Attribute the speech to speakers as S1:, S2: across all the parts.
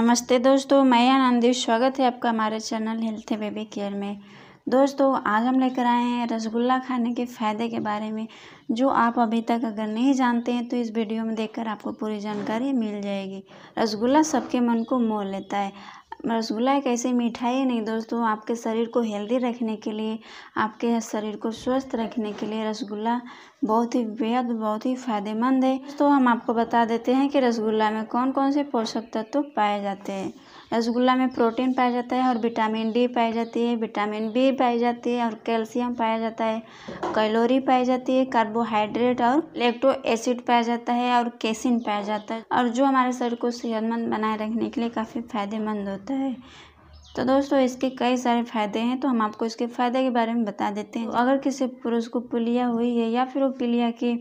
S1: नमस्ते दोस्तों मैं आनंदी स्वागत है आपका हमारे चैनल हेल्थ बेबी केयर में दोस्तों आज हम लेकर आए हैं रसगुल्ला खाने के फ़ायदे के बारे में जो आप अभी तक अगर नहीं जानते हैं तो इस वीडियो में देखकर आपको पूरी जानकारी मिल जाएगी रसगुल्ला सबके मन को मोह लेता है रसगुल्ला एक ऐसी मिठाई नहीं दोस्तों आपके शरीर को हेल्दी रखने के लिए आपके शरीर को स्वस्थ रखने के लिए रसगुल्ला बहुत ही बेहद बहुत ही फ़ायदेमंद है तो हम आपको बता देते हैं कि रसगुल्ला में कौन कौन से पोषक तत्व तो पाए जाते हैं रसगुल्ला में प्रोटीन पाया जाता है और विटामिन डी पाई जाती है विटामिन बी पाई जाती है और कैल्शियम पाया जाता है कैलोरी पाई जाती है कार्बोहाइड्रेट और लेक्टो एसिड पाया जाता है और केसिन पाया जाता है और जो हमारे शरीर को सेहतमंद बनाए रखने के लिए काफ़ी फायदेमंद होता है तो दोस्तों इसके कई सारे फ़ायदे हैं तो हम आपको इसके फ़ायदे के बारे में बता देते हैं अगर किसी पुरुष को पीलिया हुई है या फिर वो पीलिया के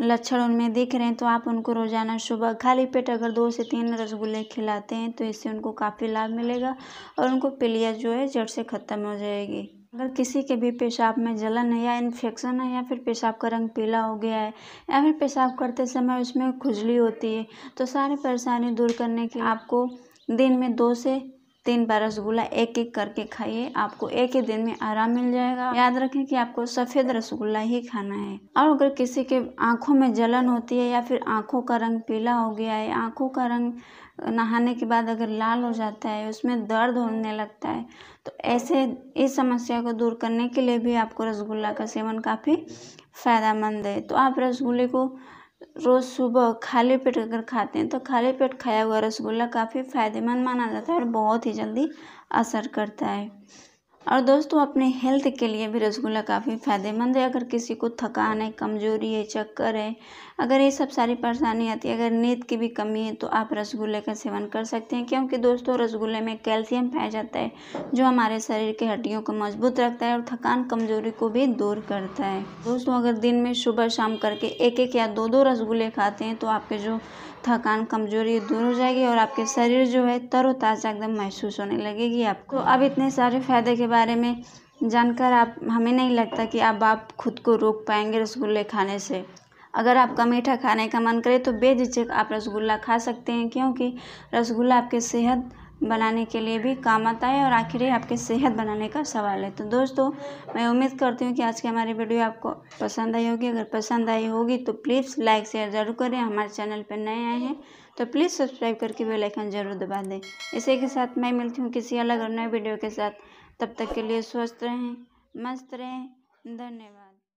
S1: लक्षण उनमें दिख रहे हैं तो आप उनको रोज़ाना सुबह खाली पेट अगर दो से तीन रसगुल्ले खिलाते हैं तो इससे उनको काफ़ी लाभ मिलेगा और उनको पीलिया जो है जड़ से ख़त्म हो जाएगी अगर किसी के भी पेशाब में जलन है या इन्फेक्शन है या फिर पेशाब का रंग पीला हो गया है या फिर पेशाब करते समय उसमें खुजली होती है तो सारी परेशानी दूर करने के आपको दिन में दो से तीन बार रसगुल्ला एक एक करके खाइए आपको एक ही दिन में आराम मिल जाएगा याद रखें कि आपको सफ़ेद रसगुल्ला ही खाना है और अगर किसी के आँखों में जलन होती है या फिर आँखों का रंग पीला हो गया है आँखों का रंग नहाने के बाद अगर लाल हो जाता है उसमें दर्द होने लगता है तो ऐसे इस समस्या को दूर करने के लिए भी आपको रसगुल्ला का सेवन काफ़ी फ़ायदेमंद है तो आप रसगुल्ले को रोज़ सुबह खाली पेट अगर खाते हैं तो खाली पेट खाया हुआ रसगुल्ला काफ़ी फ़ायदेमंद माना जाता है और बहुत ही जल्दी असर करता है और दोस्तों अपने हेल्थ के लिए भी रसगुल्ला काफ़ी फ़ायदेमंद है अगर किसी को थकान है कमज़ोरी है चक्कर है अगर ये सब सारी परेशानी आती है अगर नींद की भी कमी है तो आप रसगुल्ले का सेवन कर सकते हैं क्योंकि दोस्तों रसगुल्ले में कैल्शियम पाया जाता है जो हमारे शरीर के हड्डियों को मजबूत रखता है और थकान कमज़ोरी को भी दूर करता है दोस्तों अगर दिन में सुबह शाम करके एक एक या दो दो रसगुल्ले खाते हैं तो आपके जो थकान कमजोरी दूर हो जाएगी और आपके शरीर जो है तरोताज़ा एकदम महसूस होने लगेगी आपको तो अब इतने सारे फ़ायदे के बारे में जानकर आप हमें नहीं लगता कि अब आप खुद को रोक पाएंगे रसगुल्ले खाने से अगर आपका मीठा खाने का मन करे तो बेझिझक आप रसगुल्ला खा सकते हैं क्योंकि रसगुल्ला आपके सेहत बनाने के लिए भी काम आता है और आखिर आपके सेहत बनाने का सवाल है तो दोस्तों मैं उम्मीद करती हूँ कि आज की हमारी वीडियो आपको पसंद आई होगी अगर पसंद आई होगी तो प्लीज़ लाइक शेयर ज़रूर करें हमारे चैनल पर नए आए हैं तो प्लीज़ सब्सक्राइब करके बेल आइकन ज़रूर दबा दें इसी के साथ मैं मिलती हूँ किसी अलग और नए वीडियो के साथ तब तक के लिए स्वस्थ रहें मस्त रहें धन्यवाद